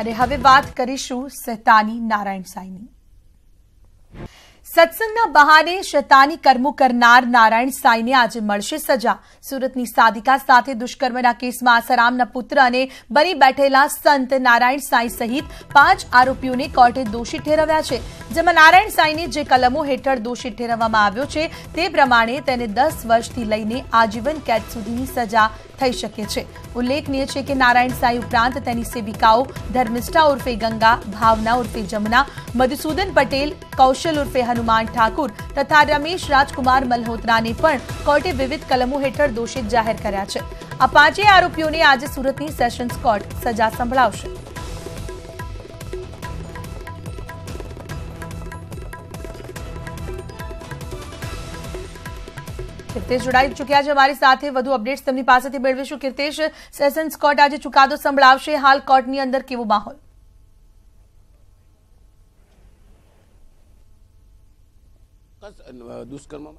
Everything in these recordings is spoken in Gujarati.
અને હવે વાત કરીશું સૈતાની નારાયણ સાંઈની સત્સંગના બહાને શૈતાની કર્મો કરનાર નારાયણ સાંઈને આજે મળશે સજા સુરતની સાધિકા સાથે દુષ્કર્મના કેસમાં આસારામના પુત્ર અને બની બેઠેલા સંત નારાયણ સાંઈ સહિત પાંચ આરોપીઓને કોર્ટે દોષી ઠેરવ્યા છે જેમાં નારાયણ સાંઈને જે કલમો હેઠળ દોષી ઠેરવવામાં આવ્યો છે તે પ્રમાણે તેને દસ વર્ષથી લઈને આજીવન કેદ સુધીની સજા થઈ શકે છે ઉલ્લેખનીય છે કે નારાયણ સાંઈ ઉપરાંત તેની સેવિકાઓ ધર્મિષ્ઠા ઉર્ફે ગંગા ભાવના ઉર્ફે જમુના મધુસૂદન પટેલ કૌશલ ઉર્ફે હનુમાન ઠાકુર તથા રમેશ રાજકુમાર મલ્હોત્રાને પણ કોર્ટે વિવિધ કલમો હેઠળ દોષિત જાહેર કર્યા છે આ પાંચેય આરોપીઓને આજે સુરતની સેશન્સ કોર્ટ સજા સંભળાવશે તે જોડાઈ ચૂક્યા છે અમારી સાથે વધુ અપડેટ તેમની પાસેથી મેળવીશું કીર્તેશ સેશન્સ કોર્ટ આજે ચુકાદો સંભળાવશે હાલ કોર્ટની અંદર કેવો માહોલ દુષ્કર્મમાં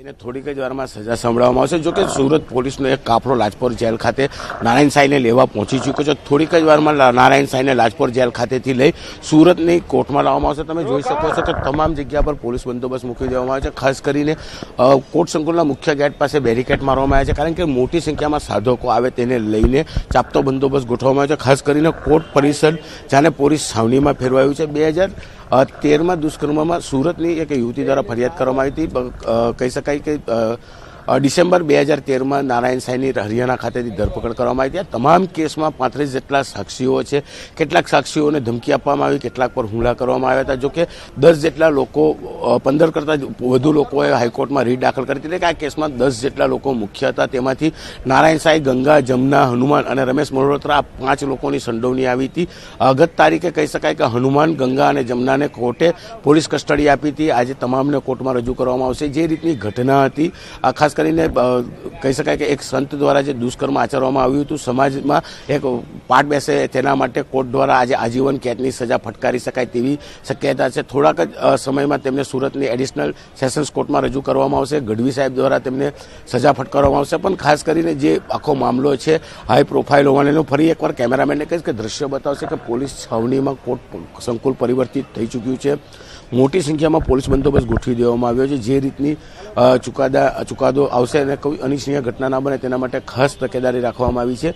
એને થોડીક જ વારમાં સજા સંભળાવવામાં આવશે જોકે સુરત પોલીસનો એક કાફલો લાજપોર જેલ ખાતે નારાયણ સાંઈને લેવા પહોંચી ચૂક્યો છે થોડીક જ વારમાં નારાયણ સાઈને લાજપોર જેલ ખાતેથી લઈ સુરતની કોર્ટમાં લાવવામાં આવશે તમે જોઈ શકો છો કે તમામ જગ્યા પર પોલીસ બંદોબસ્ત મૂકી દેવામાં આવે છે ખાસ કરીને કોર્ટ સંકુલના મુખ્ય ગેટ પાસે બેરિકેડ મારવામાં આવ્યા છે કારણ કે મોટી સંખ્યામાં સાધકો આવે તેને લઈને ચાપતો બંદોબસ્ત ગોઠવવામાં આવ્યો છે ખાસ કરીને કોર્ટ પરિષદ જાને પોલીસ છાવણીમાં ફેરવાયું છે બે હજાર તેરમા દુષ્કર્મમાં સુરતની એક યુવતી દ્વારા ફરિયાદ કરવામાં આવી હતી કહી શકાય કે ડિસેમ્બર બે હજાર તેરમાં નારાયણ સાંઈની હરિયાણા ખાતેથી ધરપકડ કરવામાં આવી હતી તમામ કેસમાં પાંત્રીસ જેટલા સાક્ષીઓ છે કેટલાક સાક્ષીઓને ધમકી આપવામાં આવી કેટલાક પર હુમલા કરવામાં આવ્યા હતા જોકે દસ જેટલા લોકો પંદર કરતાં વધુ લોકોએ હાઈકોર્ટમાં રીટ દાખલ કરી હતી કે આ કેસમાં દસ જેટલા લોકો મુખ્ય હતા તેમાંથી નારાયણ સાંઈ ગંગા જમના હનુમાન અને રમેશ મલ્હોત્રા આ પાંચ લોકોની સંડોવણી આવી હતી અગત તારીખે કહી શકાય કે હનુમાન ગંગા અને જમનાને કોર્ટે પોલીસ કસ્ટડી આપી હતી આજે તમામને કોર્ટમાં રજૂ કરવામાં આવશે જે રીતની ઘટના હતી આ ખાસ કરીને કહી શકાય કે એક સંત દ્વારા જે દુષ્કર્મ આચરવામાં આવ્યું હતું સમાજમાં એક પાઠ બેસે તેના માટે કોર્ટ દ્વારા આજે આજીવન કેદની સજા ફટકારી શકાય તેવી શક્યતા છે થોડાક જ સમયમાં તેમને સુરતની એડિશનલ સેશન્સ કોર્ટમાં રજૂ કરવામાં આવશે ગઢવી સાહેબ દ્વારા તેમને સજા ફટકારવામાં આવશે પણ ખાસ કરીને જે આખો મામલો છે હાઈ પ્રોફાઇલ હોવાનો ફરી એકવાર કેમેરામેનને કહીશ કે દ્રશ્ય બતાવશે કે પોલીસ છાવણીમાં કોર્ટ સંકુલ પરિવર્તિત થઈ ચૂક્યું છે મોટી સંખ્યામાં પોલીસ બંદોબસ્ત ગોઠવી દેવામાં આવ્યો છે જે રીતની ચુકાદા ચુકાદો આવશે અને કોઈ અનિચ્છનીય ઘટના ના બને તેના માટે ખાસ તકેદારી રાખવામાં આવી છે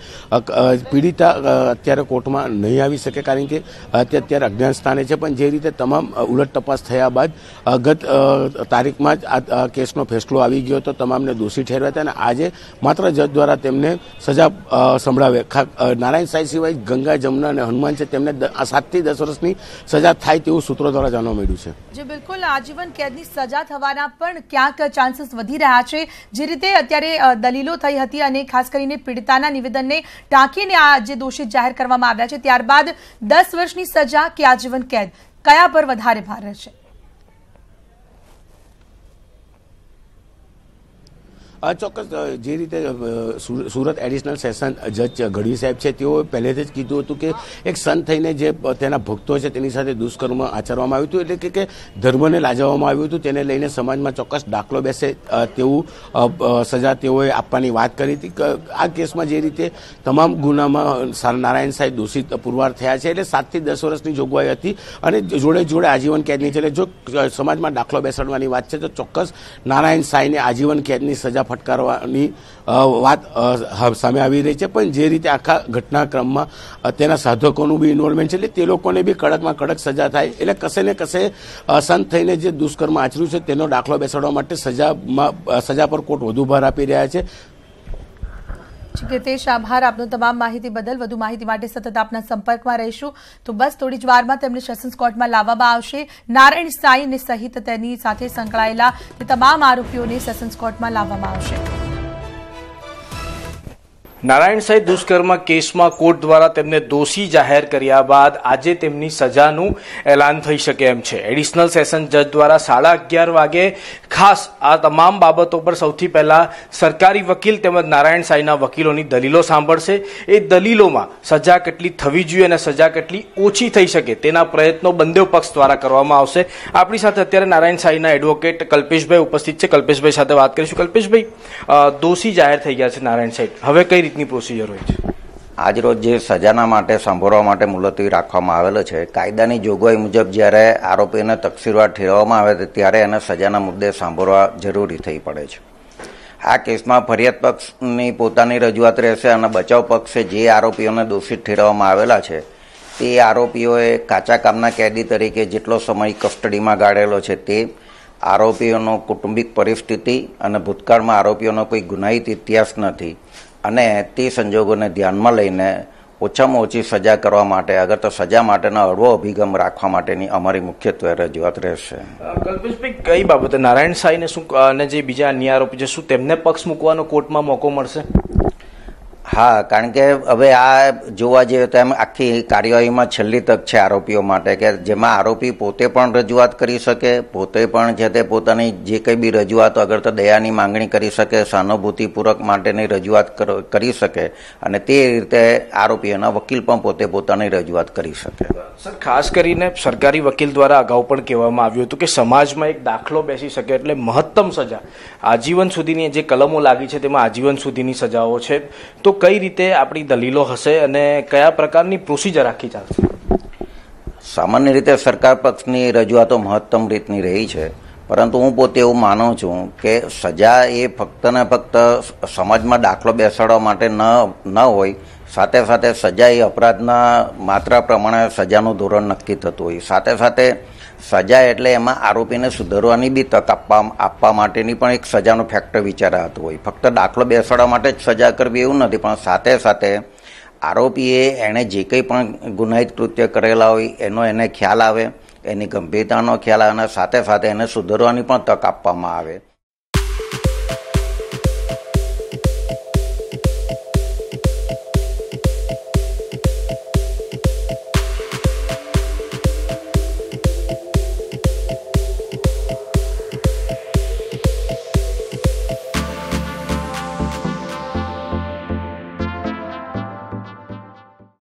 પીડિતા અત્યારે કોર્ટમાં નહીં આવી શકે કારણ કે તે અત્યારે અજ્ઞાન સ્થાને છે પણ જે રીતે તમામ ઉલટ તપાસ થયા બાદ ગત તારીખમાં જ આ કેસનો ફેસલો આવી ગયો હતો તમામને દોષી ઠેરવ્યા હતા અને આજે માત્ર જજ દ્વારા તેમને સજા સંભળાવે નારાયણ સાંઈ સિવાય ગંગા જમના અને હનુમાન છે તેમને સાતથી દસ વર્ષની સજા થાય તેવું સૂત્રો દ્વારા જાણવા મળ્યું છે છે જે બિલકુલ આજીવન કેદની સજા થવાના પણ ક્યાંક ચાન્સીસ વધી રહ્યા છે જે રીતે અત્યારે દલીલો થઈ હતી અને ખાસ કરીને પીડિતાના નિવેદનને ટાંકીને આ જે દોષિત જાહેર કરવામાં આવ્યા છે ત્યારબાદ દસ વર્ષની સજા કે આજીવન કેદ કયા પર વધારે ભાર રહેશે ચોક્કસ જે રીતે સુરત એડિશનલ સેશન જજ ગઢવી સાહેબ છે તેઓએ પહેલેથી જ કીધું હતું કે એક સંત થઈને જે તેના ભક્તો છે તેની સાથે દુષ્કર્મ આચરવામાં આવ્યું હતું એટલે કે ધર્મને લાજવામાં આવ્યું હતું તેને લઈને સમાજમાં ચોક્કસ દાખલો બેસે તેવું સજા તેઓએ આપવાની વાત કરી હતી આ કેસમાં જે રીતે તમામ ગુનામાં નારાયણ સાહેબ દોષિત પુરવાર થયા છે એટલે સાતથી દસ વર્ષની જોગવાઈ હતી અને જોડે જોડે આજીવન કેદની છે એટલે જો સમાજમાં દાખલો બેસાડવાની વાત છે તો ચોક્કસ નારાયણ સાંઈને આજીવન કેદની સજા ફટકારવાની વાત સામે આવી રહી છે પણ જે રીતે આખા ઘટનાક્રમમાં તેના સાધકોનું બી ઇન્વોલ્વમેન્ટ છે એટલે તે લોકોને બી કડકમાં કડક સજા થાય એટલે કસે ને કસે અસંત થઈને જે દુષ્કર્મ આચર્યું છે તેનો દાખલો બેસાડવા માટે સજામાં સજા પર કોર્ટ વધુ ભાર આપી રહ્યા છે ચિકેતેશ આભાર આપનો તમામ માહિતી બદલ વધુ માહિતી માટે સતત આપના સંપર્કમાં રહીશું તો બસ થોડી જ વારમાં તેમને સેશન્સ કોર્ટમાં લાવવામાં આવશે નારાયણ સાંઈને સહિત તેની સાથે સંકળાયેલા તમામ આરોપીઓને સેશન્સ કોર્ટમાં લાવવામાં આવશે નારાયણ સાહેબ દુષ્કર્મ કેસમાં કોર્ટ દ્વારા તેમને દોષી જાહેર કર્યા બાદ આજે તેમની સજાનું એલાન થઈ શકે એમ છે એડિશનલ સેશન જજ દ્વારા સાડા અગિયાર વાગે ખાસ આ તમામ બાબતો પર સૌથી પહેલાં સરકારી વકીલ તેમજ નારાયણ સાંઈના વકીલોની દલીલો સાંભળશે એ દલીલોમાં સજા કેટલી થવી જોઈએ અને સજા કેટલી ઓછી થઈ શકે તેના પ્રયત્નો બંને પક્ષ દ્વારા કરવામાં આવશે આપણી સાથે અત્યારે નારાયણ સાંઈના એડવોકેટ કલ્પેશભાઈ ઉપસ્થિત છે કલ્પેશભાઈ સાથે વાત કરીશું કલ્પેશભાઈ દોષી જાહેર થઈ ગયા છે નારાયણ સાહેબ હવે કઈ રીતે રીતની પ્રોસિજર હોય છે આજરોજ જે સજાના માટે સાંભળવા માટે મુલતવી રાખવામાં આવેલો છે કાયદાની જોગવાઈ મુજબ જ્યારે આરોપીને તકસીરવાર ઠેરવવામાં આવે ત્યારે એને સજાના મુદ્દે સાંભળવા જરૂરી થઈ પડે છે આ કેસમાં ફરિયાદ પક્ષની પોતાની રજૂઆત રહેશે અને બચાવ પક્ષે જે આરોપીઓને દોષિત ઠેરવવામાં આવેલા છે તે આરોપીઓએ કાચા કામના કેદી તરીકે જેટલો સમય કસ્ટડીમાં ગાળેલો છે તે આરોપીઓનો કુટુંબિક પરિસ્થિતિ અને ભૂતકાળમાં આરોપીઓનો કોઈ ગુનાહિત ઇતિહાસ નથી અને તે સંજોગોને ધ્યાનમાં લઈને ઓછામાં ઓછી સજા કરવા માટે અગર તો સજા માટેનો હળવો અભિગમ રાખવા માટેની અમારી મુખ્યત્વે રજૂઆત રહેશે કલ્પેશભાઈ કઈ બાબતે નારાયણ સાંઈને શું અને જે બીજા અન્ય છે શું તેમને પક્ષ મૂકવાનો કોર્ટમાં મોકો મળશે હા કારણ કે હવે આ જોવા જઈએ તો એમ આખી કાર્યવાહીમાં છેલ્લી તક છે આરોપીઓ માટે કે જેમાં આરોપી પોતે પણ રજૂઆત કરી શકે પોતે પણ જે તે પોતાની જે કંઈ બી રજૂઆત અગર તો દયાની માંગણી કરી શકે સહાનુભૂતિપૂર્વક માટેની રજૂઆત કરી શકે અને તે રીતે આરોપીઓના વકીલ પણ પોતે પોતાની રજૂઆત કરી શકે સર ખાસ કરીને સરકારી વકીલ દ્વારા અગાઉ પણ કહેવામાં આવ્યું હતું કે સમાજમાં એક દાખલો બેસી શકે એટલે મહત્તમ સજા આજીવન સુધીની જે કલમો લાગી છે તેમાં આજીવન સુધીની સજાઓ છે તો કઈ રીતે આપણી દલીલો હશે અને કયા પ્રકારની પ્રોસીજર આખી ચાલશે સામાન્ય રીતે સરકાર પક્ષની રજૂઆતો મહત્તમ રીતની રહી છે પરંતુ હું પોતે એવું માનું છું કે સજા એ ફક્ત ને ફક્ત સમાજમાં દાખલો બેસાડવા માટે ન ન હોય સાથે સાથે સજા એ અપરાધના માત્રા પ્રમાણે સજાનું ધોરણ નક્કી થતું હોય સાથે સાથે સજા એટલે એમાં આરોપીને સુધારવાની બી તક આપવા આપવા માટેની પણ એક સજાનો ફેક્ટર વિચારાતો હોય ફક્ત દાખલો બેસાડવા માટે જ સજા કરવી એવું નથી પણ સાથે સાથે આરોપીએ એણે જે કંઈ પણ ગુનાહિત કૃત્ય કરેલા હોય એનો એને ખ્યાલ આવે એની ગંભીરતાનો ખ્યાલ આવે અને સાથે સાથે એને સુધારવાની પણ તક આપવામાં આવે